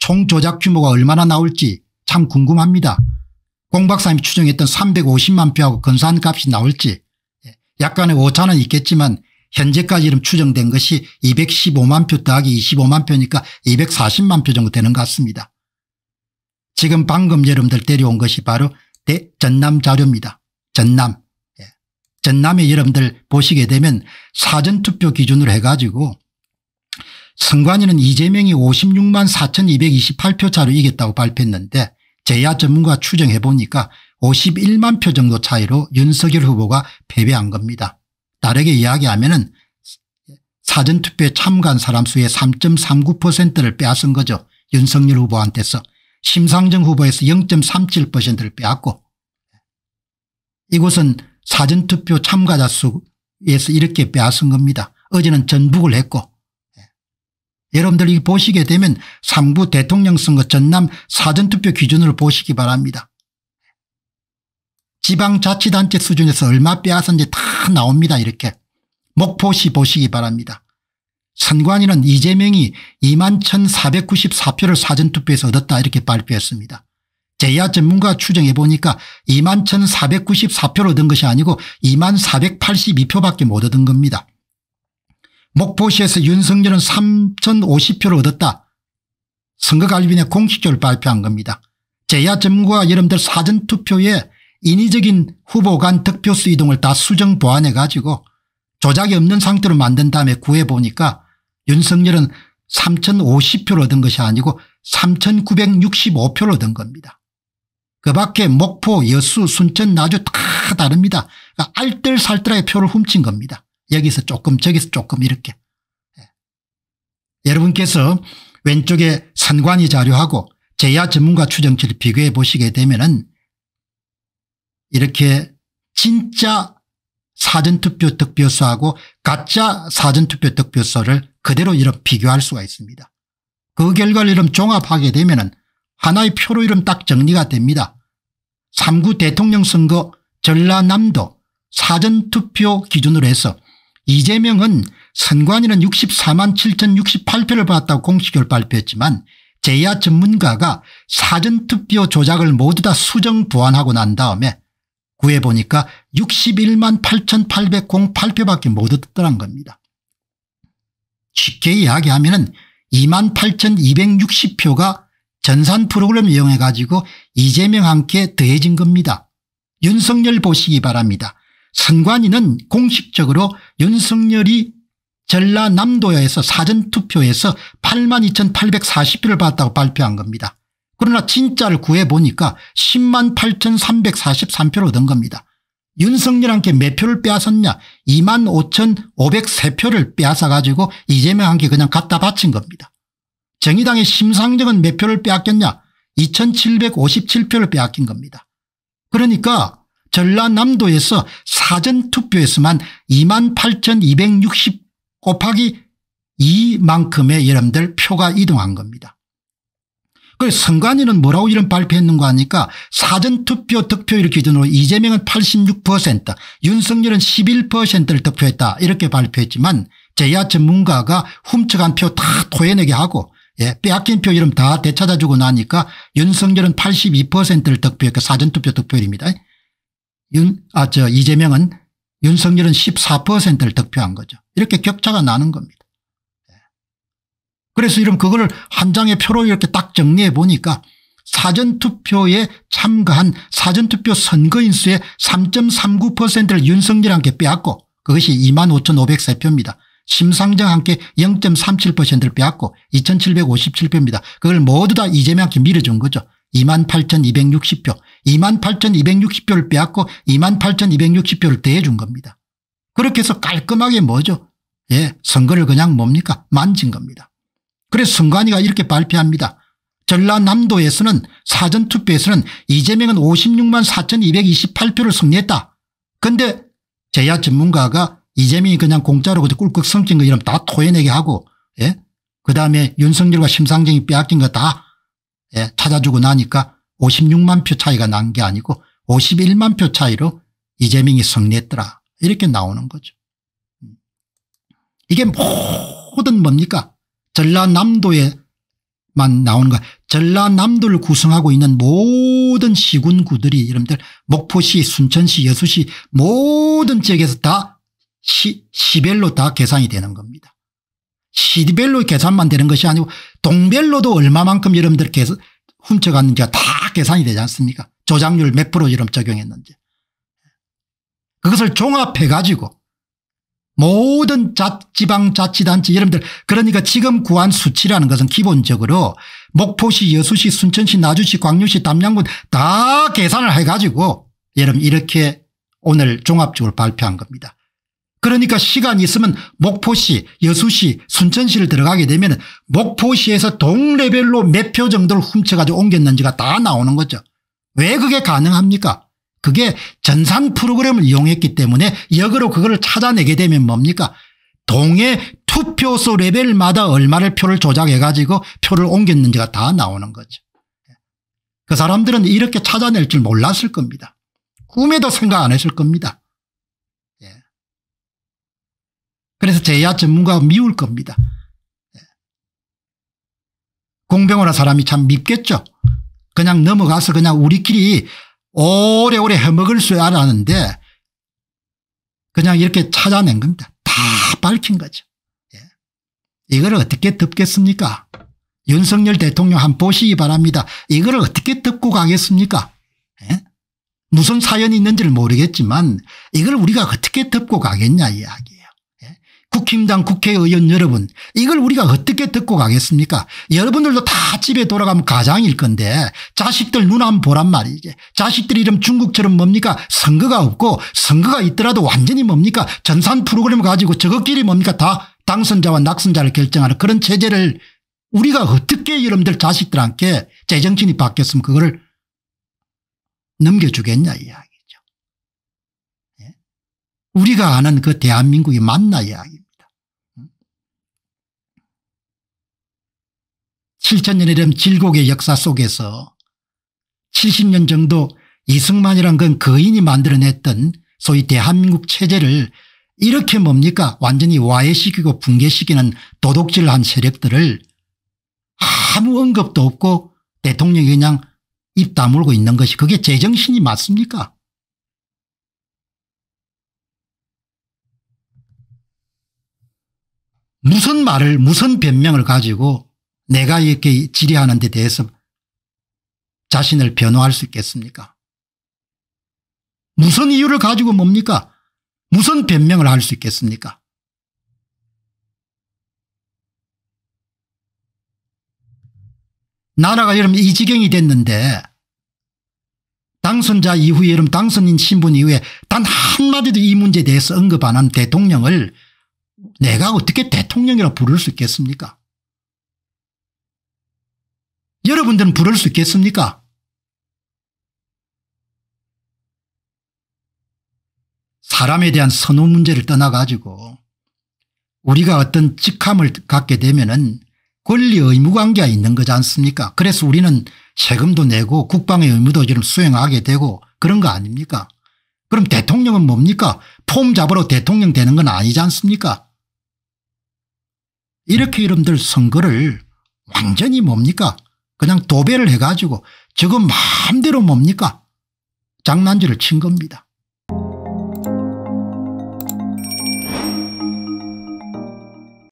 총 조작 규모가 얼마나 나올지 참 궁금합니다. 공 박사님이 추정했던 350만 표하고 근사한 값이 나올지 예, 약간의 오차는 있겠지만 현재까지 이름 추정된 것이 215만 표 더하기 25만 표니까 240만 표 정도 되는 것 같습니다. 지금 방금 여러분들 데려온 것이 바로 대, 전남 자료입니다. 전남. 예, 전남에 여러분들 보시게 되면 사전투표 기준으로 해가지고 선관위는 이재명이 56만 4228표차로 이겼다고 발표했는데 제야 전문가 추정해 보니까 51만 표 정도 차이로 윤석열 후보가 패배한 겁니다. 다르게 이야기하면 은 사전투표에 참가한 사람 수의 3.39%를 빼앗은 거죠. 윤석열 후보한테서 심상정 후보에서 0.37%를 빼앗고 이곳은 사전투표 참가자 수에서 이렇게 빼앗은 겁니다. 어제는 전북을 했고 여러분들이 보시게 되면 3구 대통령 선거 전남 사전투표 기준으로 보시기 바랍니다. 지방자치단체 수준에서 얼마 빼앗은지 다 나옵니다 이렇게. 목포시 보시기 바랍니다. 선관위는 이재명이 2만 1494표를 사전투표에서 얻었다 이렇게 발표했습니다. 제야 전문가 추정해보니까 2만 1494표를 얻은 것이 아니고 2만 482표밖에 못 얻은 겁니다. 목포시에서 윤석열은 3,050표를 얻었다. 선거관리위원회 공식적으로 발표한 겁니다. 제야 전문가 여러분들 사전투표에 인위적인 후보 간 득표수 이동을 다 수정 보완해 가지고 조작이 없는 상태로 만든 다음에 구해보니까 윤석열은 3,050표를 얻은 것이 아니고 3,965표를 얻은 겁니다. 그 밖에 목포, 여수, 순천, 나주 다 다릅니다. 그러니까 알뜰살뜰하게 표를 훔친 겁니다. 여기서 조금 저기서 조금 이렇게 예. 여러분께서 왼쪽에 산관이 자료하고 제야 전문가 추정치를 비교해 보시게 되면 이렇게 진짜 사전투표 득표수하고 가짜 사전투표 득표수를 그대로 이런 비교할 수가 있습니다. 그 결과를 이런 종합하게 되면 하나의 표로 이름 딱 정리가 됩니다. 3구 대통령 선거 전라남도 사전투표 기준으로 해서 이재명은 선관위는 64만 7,068표를 받았다고 공식적으로 발표했지만 제야 전문가가 사전투표 조작을 모두 다 수정 보완하고 난 다음에 구해보니까 61만 8,808표밖에 못 얻었더란 겁니다. 쉽게 이야기하면 은2 8,260표가 전산 프로그램을 이용해 가지고 이재명 함께 더해진 겁니다. 윤석열 보시기 바랍니다. 선관위는 공식적으로 윤석열이 전라남도에서 사전투표에서 82,840표를 받았다고 발표한 겁니다. 그러나 진짜를 구해보니까 10만 8,343표를 얻은 겁니다. 윤석열한테 몇 표를 빼앗았냐 2만 5,503표를 빼앗아가지고 이재명한테 그냥 갖다 바친 겁니다. 정의당의 심상정은 몇 표를 빼앗겼냐 2,757표를 빼앗긴 겁니다. 그러니까 전라남도에서 사전투표에서만 28,260 곱하기 2만큼의 여러분들 표가 이동한 겁니다. 그래서 선관위는 뭐라고 이런 발표했는가 하니까 사전투표 득표율 기준으로 이재명은 86% 윤석열은 11%를 득표했다 이렇게 발표했지만 제야 전문가가 훔쳐간 표 다 토해내게 하고 예, 빼앗긴 표 이름 다 되찾아주고 나니까 윤석열은 82%를 득표했고 사전투표 득표율입니다. 윤, 아, 저, 이재명은 윤석열은 14%를 득표한 거죠. 이렇게 격차가 나는 겁니다. 예. 그래서 이런 그거를 한 장의 표로 이렇게 딱 정리해 보니까 사전투표에 참가한 사전투표 선거인 수의 3.39%를 윤석열한테 빼앗고 그것이 25,503표입니다. 심상정한테 0.37%를 빼앗고 2,757표입니다. 그걸 모두 다 이재명한테 밀어준 거죠. 28,260표 28,260표를 빼앗고 28,260표를 대해준 겁니다. 그렇게 해서 깔끔하게 뭐죠? 예, 선거를 그냥 뭡니까? 만진 겁니다. 그래서 선관위가 이렇게 발표합니다. 전라남도에서는 사전투표에서는 이재명은 56만 4,228표를 승리했다. 근데 제야 전문가가 이재명이 그냥 공짜로 꿀꺽 성진 거 이러면 다 토해내게 하고 예? 그다음에 윤석열과 심상정이 빼앗긴 거다 예, 찾아주고 나니까 56만 표 차이가 난 게 아니고 51만 표 차이로 이재명이 승리했더라 이렇게 나오는 거죠. 음. 이게 모든 뭡니까 전라남도에만 나오는 거야. 전라남도를 구성하고 있는 모든 시군구들이 여러분들 목포시 순천시 여수시 모든 지역에서 다 시, 시별로 다 계산이 되는 겁니다. 시디별로 계산만 되는 것이 아니고 동별로도 얼마만큼 여러분들 계산, 훔쳐갔는지가 다 계산이 되지 않습니까 조작률 몇 프로 이런 적용했는지 그것을 종합해 가지고 모든 자, 지방자치단체 여러분들 그러니까 지금 구한 수치라는 것은 기본적으로 목포시 여수시 순천시 나주시 광주시 담양군 다 계산을 해가지고 여러분 이렇게 오늘 종합적으로 발표한 겁니다. 그러니까 시간이 있으면 목포시 여수시 순천시를 들어가게 되면 목포시에서 동레벨로 몇 표 정도를 훔쳐가지고 옮겼는지가 다 나오는 거죠. 왜 그게 가능합니까 그게 전산 프로그램을 이용했기 때문에 역으로 그걸 찾아내게 되면 뭡니까 동의 투표소 레벨마다 얼마를 표를 조작해가지고 표를 옮겼는지가 다 나오는 거죠. 그 사람들은 이렇게 찾아낼 줄 몰랐을 겁니다. 꿈에도 생각 안 했을 겁니다. 그래서 제야 전문가가 미울 겁니다. 공병호라 사람이 참 밉겠죠. 그냥 넘어가서 그냥 우리끼리 오래오래 해먹을 수 알았는데 그냥 이렇게 찾아낸 겁니다. 다 밝힌 거죠. 예. 이걸 어떻게 덮겠습니까? 윤석열 대통령 한 보시기 바랍니다. 이걸 어떻게 덮고 가겠습니까? 예? 무슨 사연이 있는지를 모르겠지만 이걸 우리가 어떻게 덮고 가겠냐 이야기. 국힘당 국회의원 여러분 이걸 우리가 어떻게 듣고 가겠습니까 여러분들도 다 집에 돌아가면 가장일 건데 자식들 눈 한번 보란 말이지 자식들 이름 중국처럼 뭡니까 선거가 없고 선거가 있더라도 완전히 뭡니까 전산 프로그램 가지고 저것끼리 뭡니까 다 당선자와 낙선자를 결정하는 그런 체제를 우리가 어떻게 여러분들 자식들한테 제정신이 바뀌었으면 그거를 넘겨주겠냐 이야기죠. 예? 우리가 아는 그 대한민국이 맞나 이야기 7천년의 이름 질곡의 역사 속에서 70년 정도 이승만이란 건 거인이 그 만들어냈던 소위 대한민국 체제를 이렇게 뭡니까 완전히 와해시키고 붕괴시키는 도둑질한 세력들을 아무 언급도 없고 대통령이 그냥 입 다물고 있는 것이 그게 제정신이 맞습니까 무슨 말을 무슨 변명을 가지고 내가 이렇게 지리하는 데 대해서 자신을 변호할 수 있겠습니까 무슨 이유를 가지고 뭡니까 무슨 변명을 할 수 있겠습니까 나라가 여러분 이 지경이 됐는데 당선자 이후에 여러분 당선인 신분 이후에 단 한마디도 이 문제에 대해서 언급 안한 대통령을 내가 어떻게 대통령이라 부를 수 있겠습니까 여러분들은 부를 수 있겠습니까? 사람에 대한 선호 문제를 떠나가지고 우리가 어떤 직함을 갖게 되면은 권리 의무 관계가 있는 거지 않습니까? 그래서 우리는 세금도 내고 국방의 의무도 지금 수행하게 되고 그런 거 아닙니까? 그럼 대통령은 뭡니까? 폼 잡으러 대통령 되는 건 아니지 않습니까? 이렇게 여러분들 선거를 완전히 뭡니까? 그냥 도배를 해가지고 저거 마음대로 뭡니까 장난질을 친 겁니다.